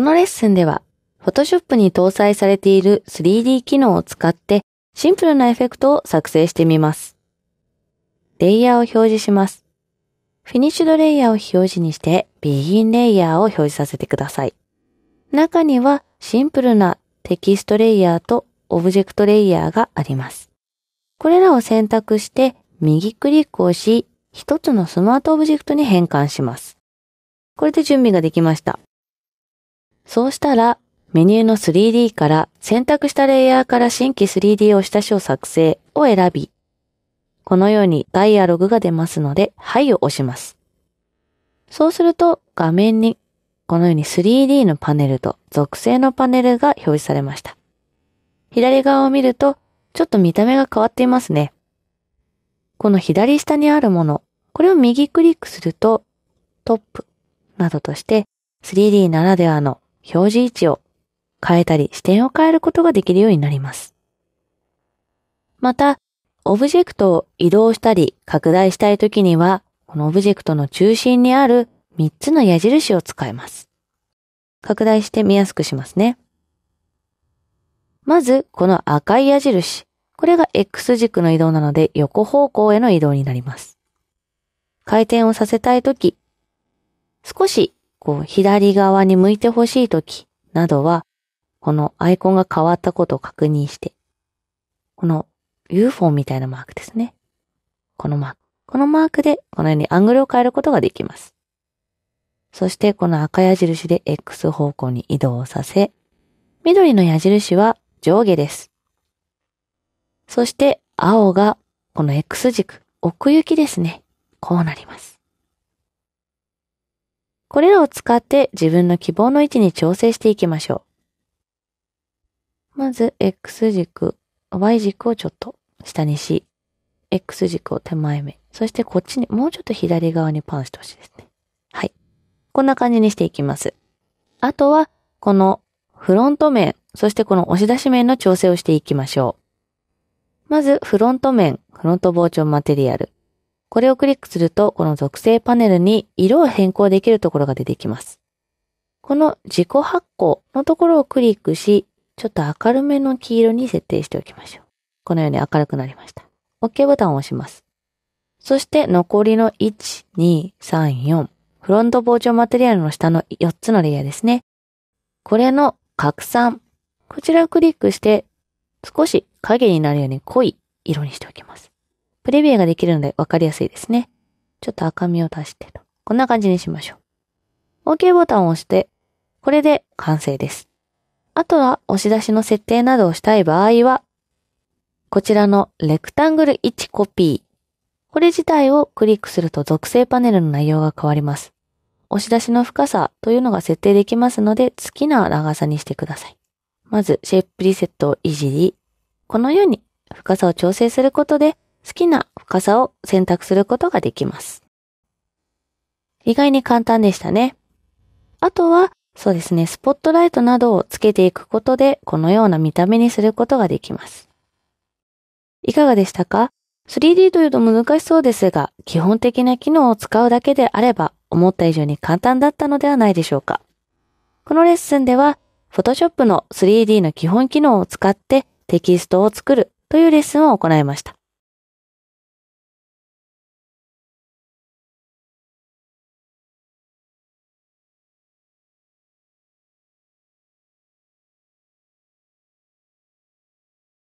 このレッスンでは、Photoshop に搭載されている 3D 機能を使ってシンプルなエフェクトを作成してみます。レイヤーを表示します。フィニッシュドレイヤーを表示にして、ビギンレイヤーを表示させてください。中にはシンプルなテキストレイヤーとオブジェクトレイヤーがあります。これらを選択して右クリックをし、一つのスマートオブジェクトに変換します。これで準備ができました。そうしたら、メニューの 3D から選択したレイヤーから新規 3D をし出しを作成を選び、このようにダイアログが出ますので、はいを押します。そうすると画面にこのように 3D のパネルと属性のパネルが表示されました。左側を見ると、ちょっと見た目が変わっていますね。この左下にあるもの、これを右クリックすると、トップなどとして 3D ならではの表示位置を変えたり視点を変えることができるようになります。また、オブジェクトを移動したり拡大したいときには、このオブジェクトの中心にある3つの矢印を使います。拡大して見やすくしますね。まず、この赤い矢印。これが X 軸の移動なので横方向への移動になります。回転をさせたいとき、少しこう、左側に向いてほしいときなどは、このアイコンが変わったことを確認して、この UFO みたいなマークですね。このマーク。このマークで、このようにアングルを変えることができます。そしてこの赤矢印で X 方向に移動させ、緑の矢印は上下です。そして青がこの X 軸、奥行きですね。こうなります。これらを使って自分の希望の位置に調整していきましょう。まず、X 軸、Y 軸をちょっと下にし、X 軸を手前目。そしてこっちに、もうちょっと左側にパンしてほしいですね。はい。こんな感じにしていきます。あとは、このフロント面、そしてこの押し出し面の調整をしていきましょう。まず、フロント面、フロント膨張マテリアル。これをクリックすると、この属性パネルに色を変更できるところが出てきます。この自己発光のところをクリックし、ちょっと明るめの黄色に設定しておきましょう。このように明るくなりました。OK ボタンを押します。そして残りの1、2、3、4。フロント膨張マテリアルの下の4つのレイヤーですね。これの拡散。こちらをクリックして、少し影になるように濃い色にしておきます。プレビューができるので分かりやすいですね。ちょっと赤みを足してと。こんな感じにしましょう。OK ボタンを押して、これで完成です。あとは押し出しの設定などをしたい場合は、こちらのレクタングル1コピー。これ自体をクリックすると属性パネルの内容が変わります。押し出しの深さというのが設定できますので、好きな長さにしてください。まず、シェイプリセットをいじり、このように深さを調整することで、好きな深さを選択することができます。意外に簡単でしたね。あとは、そうですね、スポットライトなどをつけていくことで、このような見た目にすることができます。いかがでしたか ?3D というと難しそうですが、基本的な機能を使うだけであれば、思った以上に簡単だったのではないでしょうか。このレッスンでは、Photoshop の 3D の基本機能を使ってテキストを作るというレッスンを行いました。